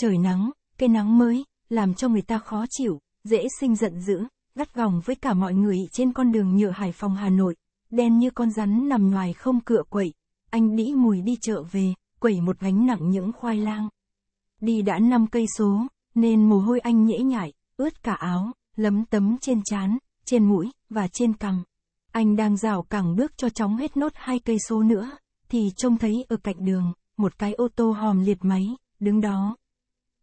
Trời nắng, cây nắng mới, làm cho người ta khó chịu, dễ sinh giận dữ, gắt gỏng với cả mọi người trên con đường nhựa Hải Phòng Hà Nội, đen như con rắn nằm ngoài không cựa quậy. Anh đĩ mùi đi chợ về, quẩy một gánh nặng những khoai lang. Đi đã 5 cây số, nên mồ hôi anh nhễ nhại, ướt cả áo, lấm tấm trên trán, trên mũi và trên cằm. Anh đang rào cẳng bước cho chóng hết nốt hai cây số nữa, thì trông thấy ở cạnh đường, một cái ô tô hòm liệt máy, đứng đó,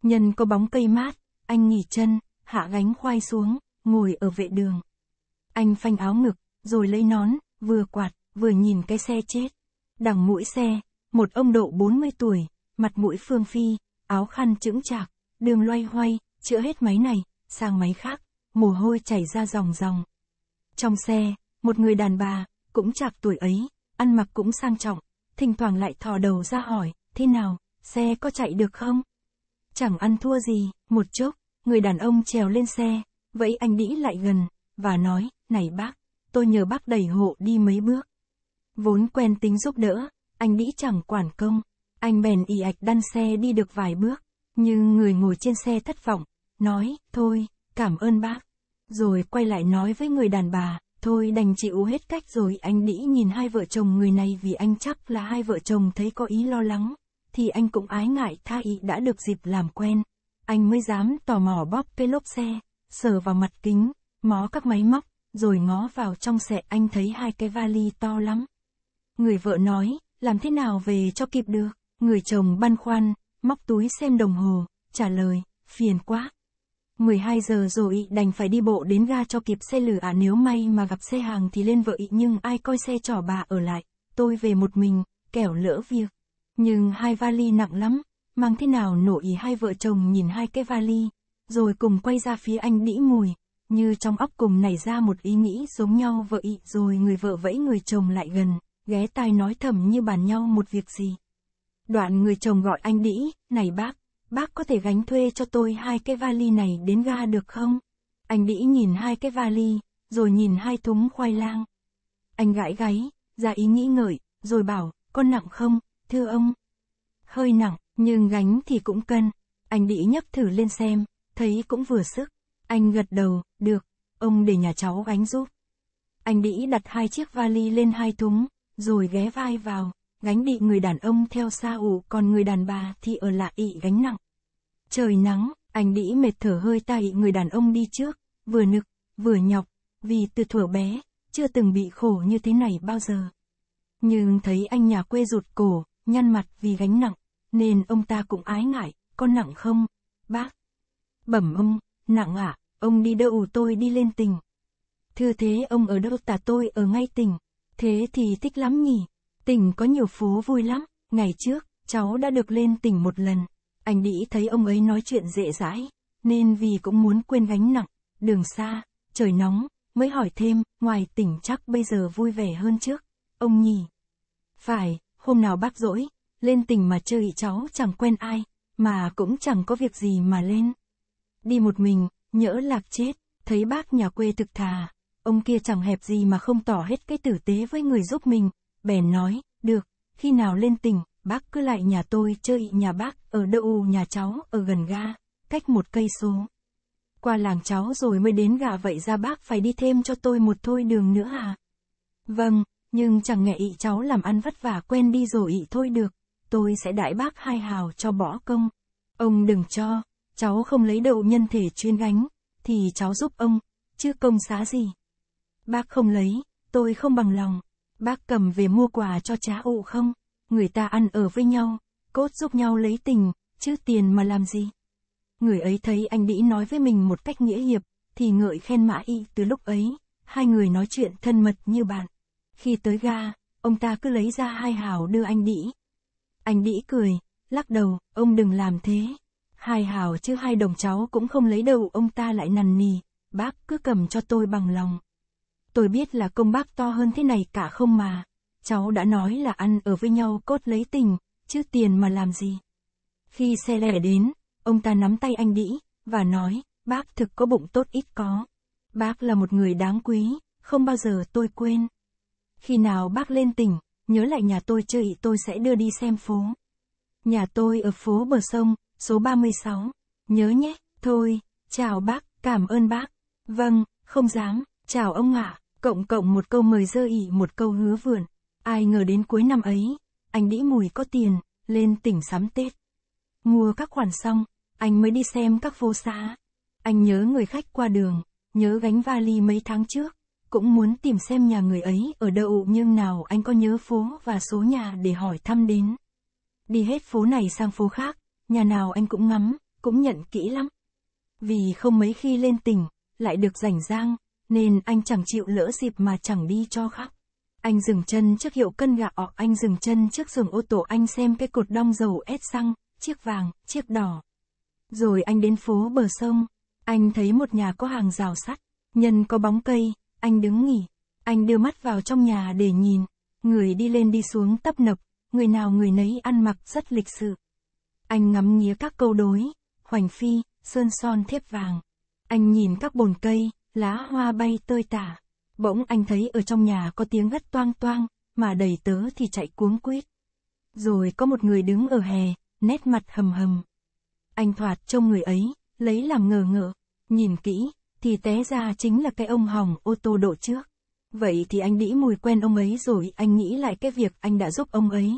Nhân có bóng cây mát, anh nghỉ chân, hạ gánh khoai xuống, ngồi ở vệ đường. Anh phanh áo ngực, rồi lấy nón, vừa quạt, vừa nhìn cái xe chết. Đằng mũi xe, một ông độ 40 tuổi, mặt mũi phương phi, áo khăn chững chạc, đường loay hoay, chữa hết máy này, sang máy khác, mồ hôi chảy ra ròng ròng. Trong xe, một người đàn bà, cũng chạc tuổi ấy, ăn mặc cũng sang trọng, thỉnh thoảng lại thò đầu ra hỏi, thế nào, xe có chạy được không? chẳng ăn thua gì, một chốc, người đàn ông trèo lên xe, vẫy anh đĩ lại gần, và nói, này bác, tôi nhờ bác đẩy hộ đi mấy bước. Vốn quen tính giúp đỡ, anh đĩ chẳng quản công, anh bèn y ạch đăn xe đi được vài bước, nhưng người ngồi trên xe thất vọng, nói, thôi, cảm ơn bác. Rồi quay lại nói với người đàn bà, thôi đành chịu hết cách rồi anh đĩ nhìn hai vợ chồng người này vì anh chắc là hai vợ chồng thấy có ý lo lắng thì anh cũng ái ngại tha ý đã được dịp làm quen. Anh mới dám tò mò bóp cái lốp xe, sờ vào mặt kính, mó các máy móc, rồi ngó vào trong xe anh thấy hai cái vali to lắm. Người vợ nói, làm thế nào về cho kịp được, người chồng băn khoăn, móc túi xem đồng hồ, trả lời, phiền quá. 12 giờ rồi đành phải đi bộ đến ga cho kịp xe lửa à nếu may mà gặp xe hàng thì lên vợ ý nhưng ai coi xe trỏ bà ở lại, tôi về một mình, kẻo lỡ việc. Nhưng hai vali nặng lắm, mang thế nào nổi ý hai vợ chồng nhìn hai cái vali, rồi cùng quay ra phía anh đĩ mùi, như trong óc cùng nảy ra một ý nghĩ giống nhau vợ ý rồi người vợ vẫy người chồng lại gần, ghé tai nói thầm như bàn nhau một việc gì. Đoạn người chồng gọi anh đĩ, này bác, bác có thể gánh thuê cho tôi hai cái vali này đến ga được không? Anh đĩ nhìn hai cái vali, rồi nhìn hai thúng khoai lang. Anh gãi gáy, ra ý nghĩ ngợi, rồi bảo, con nặng không? thưa ông. Hơi nặng, nhưng gánh thì cũng cân. Anh Đĩ nhấc thử lên xem, thấy cũng vừa sức. Anh gật đầu, được, ông để nhà cháu gánh giúp. Anh Đĩ đặt hai chiếc vali lên hai thúng, rồi ghé vai vào, gánh bị người đàn ông theo xa ủ còn người đàn bà thì ở lại ị gánh nặng. Trời nắng, anh Đĩ mệt thở hơi tay người đàn ông đi trước, vừa nực, vừa nhọc, vì từ thuở bé, chưa từng bị khổ như thế này bao giờ. Nhưng thấy anh nhà quê rụt cổ, nhăn mặt vì gánh nặng, nên ông ta cũng ái ngại, con nặng không, bác? Bẩm ông, nặng ạ, à, ông đi đâu tôi đi lên tỉnh. Thưa thế ông ở đâu tả tôi ở ngay tỉnh, thế thì thích lắm nhỉ, tỉnh có nhiều phố vui lắm, ngày trước, cháu đã được lên tỉnh một lần, anh đĩ thấy ông ấy nói chuyện dễ dãi, nên vì cũng muốn quên gánh nặng, đường xa, trời nóng, mới hỏi thêm, ngoài tỉnh chắc bây giờ vui vẻ hơn trước, ông nhỉ? Phải, Hôm nào bác rỗi, lên tỉnh mà chơi cháu chẳng quen ai, mà cũng chẳng có việc gì mà lên. Đi một mình, nhỡ lạc chết, thấy bác nhà quê thực thà, ông kia chẳng hẹp gì mà không tỏ hết cái tử tế với người giúp mình, bèn nói, được, khi nào lên tỉnh, bác cứ lại nhà tôi chơi nhà bác ở đâu nhà cháu ở gần ga, cách một cây số. Qua làng cháu rồi mới đến gà vậy ra bác phải đi thêm cho tôi một thôi đường nữa à? Vâng, nhưng chẳng nghe ị cháu làm ăn vất vả quen đi rồi ị thôi được, tôi sẽ đại bác hai hào cho bỏ công. Ông đừng cho, cháu không lấy đậu nhân thể chuyên gánh, thì cháu giúp ông, chứ công xá gì. Bác không lấy, tôi không bằng lòng, bác cầm về mua quà cho cha ụ không, người ta ăn ở với nhau, cốt giúp nhau lấy tình, chứ tiền mà làm gì. Người ấy thấy anh bĩ nói với mình một cách nghĩa hiệp, thì ngợi khen mã y từ lúc ấy, hai người nói chuyện thân mật như bạn. Khi tới ga, ông ta cứ lấy ra hai hào đưa anh đĩ. Anh đĩ cười, lắc đầu, ông đừng làm thế. Hai hào chứ hai đồng cháu cũng không lấy đâu ông ta lại nằn nì, bác cứ cầm cho tôi bằng lòng. Tôi biết là công bác to hơn thế này cả không mà. Cháu đã nói là ăn ở với nhau cốt lấy tình, chứ tiền mà làm gì. Khi xe lẻ đến, ông ta nắm tay anh đĩ, và nói, bác thực có bụng tốt ít có. Bác là một người đáng quý, không bao giờ tôi quên. Khi nào bác lên tỉnh, nhớ lại nhà tôi chơi tôi sẽ đưa đi xem phố. Nhà tôi ở phố bờ sông, số 36. Nhớ nhé, thôi, chào bác, cảm ơn bác. Vâng, không dám, chào ông ạ. À. Cộng cộng một câu mời dơ ỉ một câu hứa vườn. Ai ngờ đến cuối năm ấy, anh đĩ mùi có tiền, lên tỉnh sắm Tết. Mua các khoản xong, anh mới đi xem các phố xá. Anh nhớ người khách qua đường, nhớ gánh vali mấy tháng trước cũng muốn tìm xem nhà người ấy ở đâu nhưng nào anh có nhớ phố và số nhà để hỏi thăm đến. Đi hết phố này sang phố khác, nhà nào anh cũng ngắm, cũng nhận kỹ lắm. Vì không mấy khi lên tỉnh, lại được rảnh rang, nên anh chẳng chịu lỡ dịp mà chẳng đi cho khắp. Anh dừng chân trước hiệu cân gạo, anh dừng chân trước giường ô tô anh xem cái cột đong dầu ép xăng, chiếc vàng, chiếc đỏ. Rồi anh đến phố bờ sông, anh thấy một nhà có hàng rào sắt, nhân có bóng cây, anh đứng nghỉ. Anh đưa mắt vào trong nhà để nhìn. Người đi lên đi xuống tấp nập, người nào người nấy ăn mặc rất lịch sự. Anh ngắm nghía các câu đối, hoành phi, sơn son thiếp vàng. Anh nhìn các bồn cây, lá hoa bay tơi tả. Bỗng anh thấy ở trong nhà có tiếng hất toang toang, mà đầy tớ thì chạy cuống quýt. Rồi có một người đứng ở hè, nét mặt hầm hầm. Anh thoạt trông người ấy, lấy làm ngờ ngợ, nhìn kỹ, thì té ra chính là cái ông hỏng ô tô độ trước. Vậy thì anh đĩ mùi quen ông ấy rồi, anh nghĩ lại cái việc anh đã giúp ông ấy.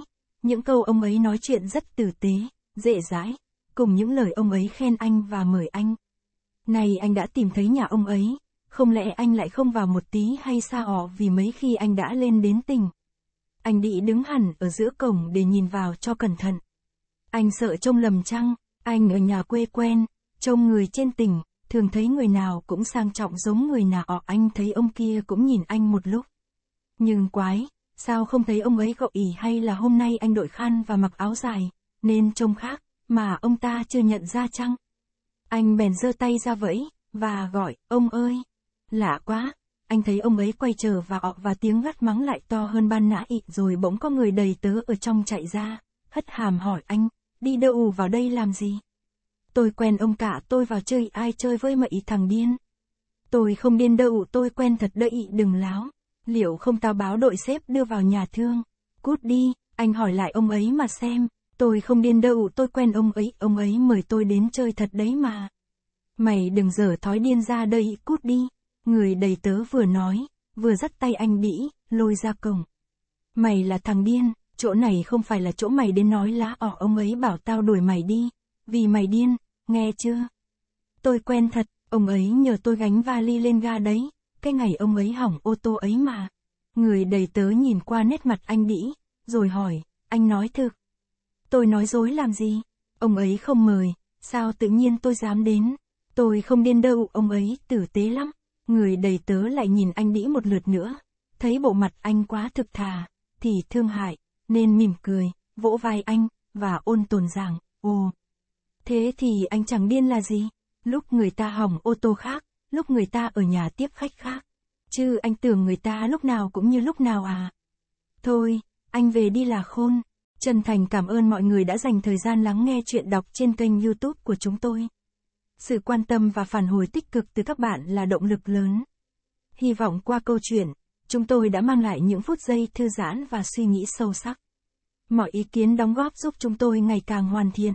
Những câu ông ấy nói chuyện rất tử tế, dễ dãi, cùng những lời ông ấy khen anh và mời anh. Này anh đã tìm thấy nhà ông ấy, không lẽ anh lại không vào một tí hay xa họ vì mấy khi anh đã lên đến tỉnh. Anh đĩ đứng hẳn ở giữa cổng để nhìn vào cho cẩn thận. Anh sợ trông lầm chăng, anh ở nhà quê quen, trông người trên tỉnh, thường thấy người nào cũng sang trọng giống người nào anh thấy ông kia cũng nhìn anh một lúc. Nhưng quái, sao không thấy ông ấy gợi ý hay là hôm nay anh đội khăn và mặc áo dài, nên trông khác, mà ông ta chưa nhận ra chăng? Anh bèn giơ tay ra vẫy, và gọi, ông ơi! Lạ quá, anh thấy ông ấy quay trở vào và tiếng gắt mắng lại to hơn ban nãy rồi bỗng có người đầy tớ ở trong chạy ra, hất hàm hỏi anh, đi đâu vào đây làm gì? Tôi quen ông cả tôi vào chơi ai chơi với mậy thằng điên. Tôi không điên đâu tôi quen thật đậy đừng láo. Liệu không tao báo đội xếp đưa vào nhà thương. Cút đi, anh hỏi lại ông ấy mà xem. Tôi không điên đâu tôi quen ông ấy, ông ấy mời tôi đến chơi thật đấy mà. Mày đừng dở thói điên ra đây cút đi. Người đầy tớ vừa nói, vừa dắt tay anh đĩ, lôi ra cổng. Mày là thằng điên, chỗ này không phải là chỗ mày đến nói lá ỏ ông ấy bảo tao đuổi mày đi vì mày điên, nghe chưa? Tôi quen thật, ông ấy nhờ tôi gánh vali lên ga đấy, cái ngày ông ấy hỏng ô tô ấy mà. Người đầy tớ nhìn qua nét mặt anh đĩ, rồi hỏi, anh nói thực. Tôi nói dối làm gì? Ông ấy không mời, sao tự nhiên tôi dám đến? Tôi không điên đâu, ông ấy tử tế lắm. Người đầy tớ lại nhìn anh đĩ một lượt nữa, thấy bộ mặt anh quá thực thà, thì thương hại, nên mỉm cười, vỗ vai anh, và ôn tồn rằng, ồ. Thế thì anh chẳng điên là gì? Lúc người ta hỏng ô tô khác, lúc người ta ở nhà tiếp khách khác. Chứ anh tưởng người ta lúc nào cũng như lúc nào à? Thôi, anh về đi là khôn. Trần Thành cảm ơn mọi người đã dành thời gian lắng nghe chuyện đọc trên kênh youtube của chúng tôi. Sự quan tâm và phản hồi tích cực từ các bạn là động lực lớn. Hy vọng qua câu chuyện, chúng tôi đã mang lại những phút giây thư giãn và suy nghĩ sâu sắc. Mọi ý kiến đóng góp giúp chúng tôi ngày càng hoàn thiện.